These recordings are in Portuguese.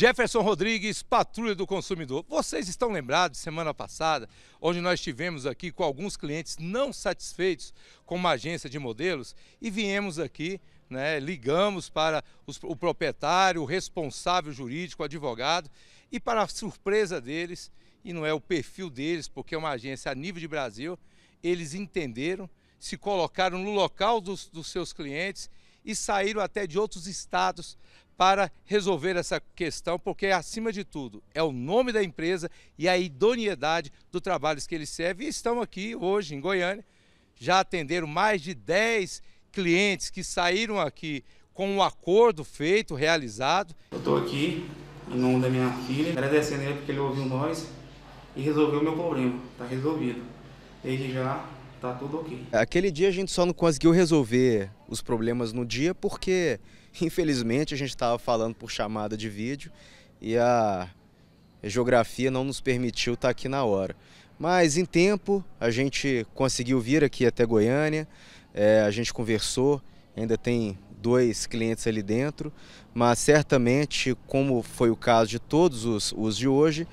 Jefferson Rodrigues, Patrulha do Consumidor. Vocês estão lembrados, semana passada, onde nós estivemos aqui com alguns clientes não satisfeitos com uma agência de modelos e viemos aqui, né, ligamos para os, o proprietário, o responsável jurídico, o advogado, e para a surpresa deles, e não é o perfil deles, porque é uma agência a nível de Brasil, eles entenderam, se colocaram no local dos, dos seus clientes e saíram até de outros estados para resolver essa questão, porque acima de tudo é o nome da empresa e a idoneidade do trabalho que ele serve. E estão aqui hoje em Goiânia, já atenderam mais de 10 clientes que saíram aqui com um acordo feito, realizado. Eu estou aqui em nome da minha filha, agradecendo ele porque ele ouviu nós e resolveu o meu problema, está resolvido. Ele já tá tudo ok. Aquele dia a gente só não conseguiu resolver os problemas no dia porque, infelizmente, a gente estava falando por chamada de vídeo e a geografia não nos permitiu estar tá aqui na hora. Mas em tempo a gente conseguiu vir aqui até Goiânia, é, a gente conversou, ainda tem dois clientes ali dentro, mas certamente, como foi o caso de todos os, os de hoje,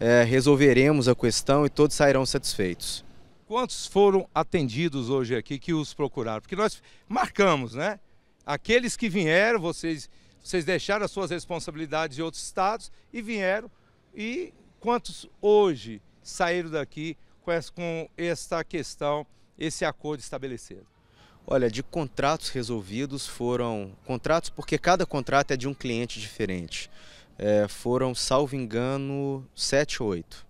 é, resolveremos a questão e todos sairão satisfeitos. Quantos foram atendidos hoje aqui que os procuraram? Porque nós marcamos, né? Aqueles que vieram, vocês, vocês deixaram as suas responsabilidades em outros estados e vieram. E quantos hoje saíram daqui com, essa, com esta questão, esse acordo estabelecido? Olha, de contratos resolvidos foram contratos, porque cada contrato é de um cliente diferente. É, foram, salvo engano, sete ou oito.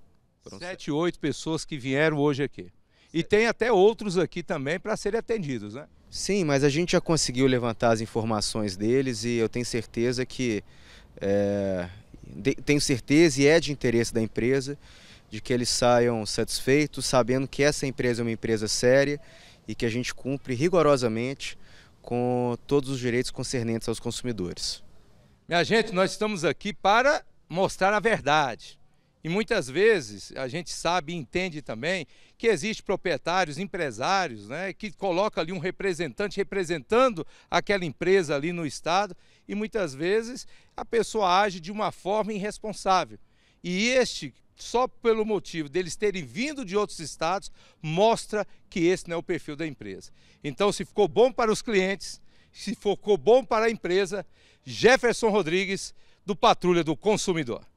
Sete, oito pessoas que vieram hoje aqui. E tem até outros aqui também para serem atendidos, né? Sim, mas a gente já conseguiu levantar as informações deles e eu tenho certeza que. É, de, tenho certeza e é de interesse da empresa de que eles saiam satisfeitos, sabendo que essa empresa é uma empresa séria e que a gente cumpre rigorosamente com todos os direitos concernentes aos consumidores. Minha gente, nós estamos aqui para mostrar a verdade. E muitas vezes a gente sabe e entende também que existe proprietários, empresários, né, que coloca ali um representante representando aquela empresa ali no estado e muitas vezes a pessoa age de uma forma irresponsável. E este só pelo motivo deles terem vindo de outros estados mostra que esse não é o perfil da empresa. Então se ficou bom para os clientes, se ficou bom para a empresa, Jefferson Rodrigues do Patrulha do Consumidor.